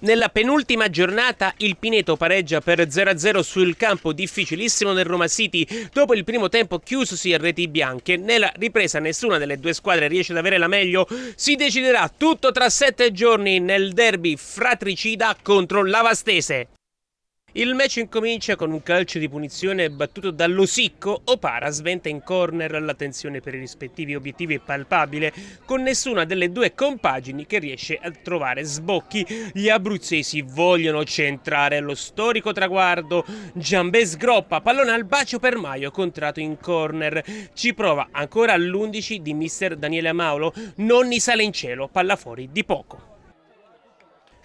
Nella penultima giornata il Pineto pareggia per 0-0 sul campo difficilissimo del Roma City dopo il primo tempo chiusosi a reti bianche. Nella ripresa nessuna delle due squadre riesce ad avere la meglio. Si deciderà tutto tra sette giorni nel derby fratricida contro Lavastese. Il match incomincia con un calcio di punizione battuto dall'osicco. Opara sventa in corner l'attenzione per i rispettivi obiettivi è palpabile, con nessuna delle due compagini che riesce a trovare sbocchi. Gli abruzzesi vogliono centrare lo storico traguardo. Giambè sgroppa, pallone al bacio per Maio, contrato in corner. Ci prova ancora all'11 di mister Daniele Amaulo. Nonni sale in cielo, palla fuori di poco.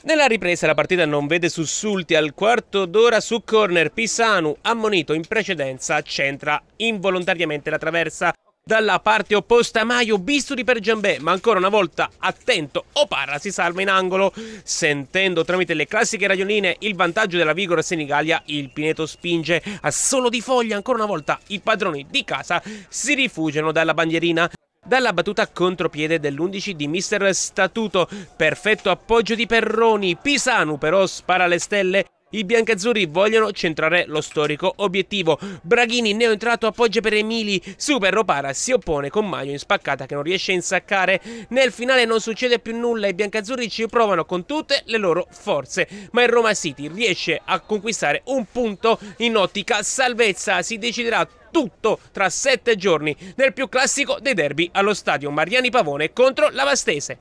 Nella ripresa la partita non vede sussulti al quarto d'ora su corner Pisanu, ammonito in precedenza, centra involontariamente la traversa. Dalla parte opposta Maio, bisturi per Giambè, ma ancora una volta attento, Oparra si salva in angolo. Sentendo tramite le classiche radioline il vantaggio della vigora Senigallia, il Pineto spinge a solo di foglia, ancora una volta i padroni di casa si rifugiano dalla bandierina dalla battuta contropiede dell'11 di mister Statuto, perfetto appoggio di Perroni, Pisanu però spara alle stelle i biancazzurri vogliono centrare lo storico obiettivo. Braghini entrato, appoggia per Emili. Super Ropara si oppone con Maio in spaccata che non riesce a insaccare. Nel finale non succede più nulla. e I biancazzurri ci provano con tutte le loro forze. Ma il Roma City riesce a conquistare un punto in ottica salvezza. Si deciderà tutto tra sette giorni nel più classico dei derby allo stadio Mariani Pavone contro la Vastese.